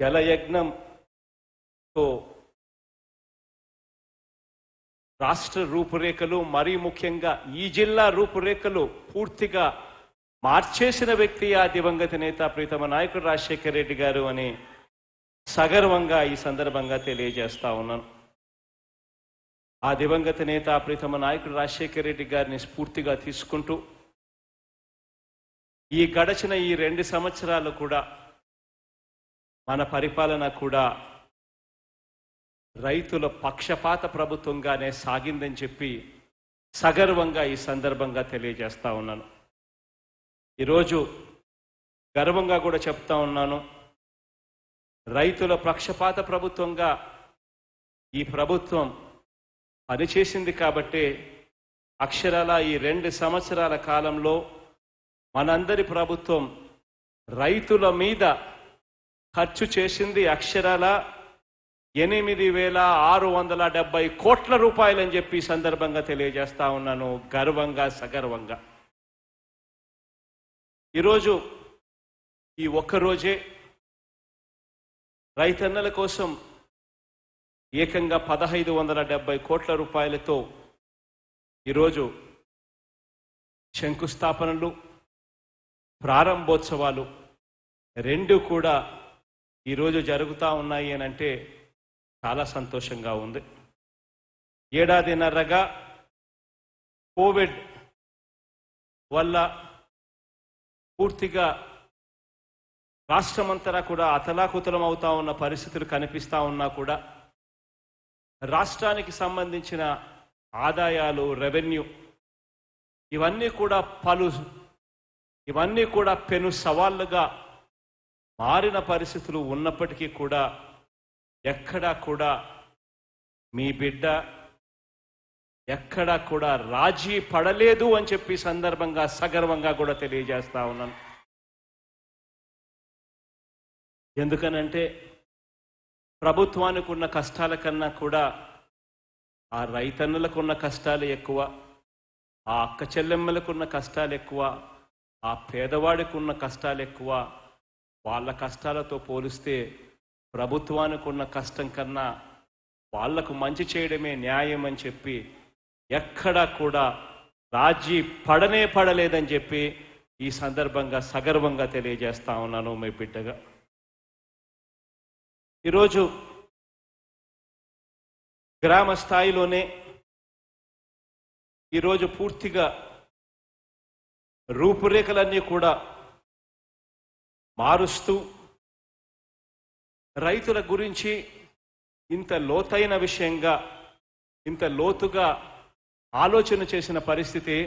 జలయజ్ఞంతో రాష్ట్ర రూపురేఖలు మరీ ముఖ్యంగా ఈ జిల్లా రూపురేఖలు పూర్తిగా మార్చేసిన వ్యక్తి ఆ దివంగత నేత ప్రీతమ నాయకుడు రాజశేఖర రెడ్డి గారు అని సగర్వంగా ఈ సందర్భంగా తెలియజేస్తా ఉన్నాను ఆ దివంగత నేత ప్రీతమ నాయకుడు రాజశేఖర రెడ్డి గారిని స్ఫూర్తిగా తీసుకుంటూ ఈ గడచిన ఈ రెండు సంవత్సరాలు కూడా మన పరిపాలన కూడా రైతుల పక్షపాత ప్రభుత్వంగానే సాగిందని చెప్పి సగర్వంగా ఈ సందర్భంగా తెలియజేస్తా ఉన్నాను ఈరోజు గర్వంగా కూడా చెప్తా ఉన్నాను రైతుల పక్షపాత ప్రభుత్వంగా ఈ ప్రభుత్వం పనిచేసింది కాబట్టే అక్షరాల ఈ రెండు సంవత్సరాల కాలంలో మనందరి ప్రభుత్వం రైతుల మీద ఖర్చు చేసింది అక్షరాల ఎనిమిది వేల ఆరు వందల డెబ్బై కోట్ల రూపాయలని చెప్పి సందర్భంగా తెలియజేస్తా ఉన్నాను గర్వంగా సగర్వంగా ఈరోజు ఈ ఒక్కరోజే రైతన్నల కోసం ఏకంగా పదహైదు వందల డెబ్బై కోట్ల రూపాయలతో ఈరోజు శంకుస్థాపనలు ప్రారంభోత్సవాలు రెండు కూడా ఈరోజు జరుగుతూ ఉన్నాయి అని అంటే చాలా సంతోషంగా ఉంది ఏడాదిన్నరగా కోవిడ్ వల్ల పూర్తిగా రాష్ట్రమంతటా కూడా అతలాకుతలం అవుతా ఉన్న పరిస్థితులు కనిపిస్తూ ఉన్నా కూడా రాష్ట్రానికి సంబంధించిన ఆదాయాలు రెవెన్యూ ఇవన్నీ కూడా పలు ఇవన్నీ కూడా పెను సవాళ్ళుగా మారిన పరిస్థితులు ఉన్నప్పటికీ కూడా ఎక్కడా కూడా మీ బిడ్డ ఎక్కడా కూడా రాజీ పడలేదు అని చెప్పి సందర్భంగా సగర్వంగా కూడా తెలియజేస్తా ఉన్నాను ఎందుకనంటే ప్రభుత్వానికి ఉన్న కష్టాల కన్నా కూడా ఆ రైతన్నులకు ఉన్న కష్టాలు ఎక్కువ ఆ అక్క చెల్లెమ్మలకు ఉన్న కష్టాలు ఎక్కువ ఆ పేదవాడికి ఉన్న కష్టాలు ఎక్కువ వాళ్ళ కష్టాలతో పోలిస్తే ప్రభుత్వానికి ఉన్న కష్టం కన్నా వాళ్లకు మంచి చేయడమే న్యాయం అని చెప్పి ఎక్కడా కూడా రాజీ పడనే పడలేదని చెప్పి ఈ సందర్భంగా సగర్వంగా తెలియజేస్తా ఉన్నాను మీ బిడ్డగా ఈరోజు గ్రామ స్థాయిలోనే ఈరోజు పూర్తిగా రూపురేఖలన్నీ కూడా మారుస్తూ రైతుల గురించి ఇంత లోతైన విషయంగా ఇంత లోతుగా ఆలోచన చేసిన పరిస్థితి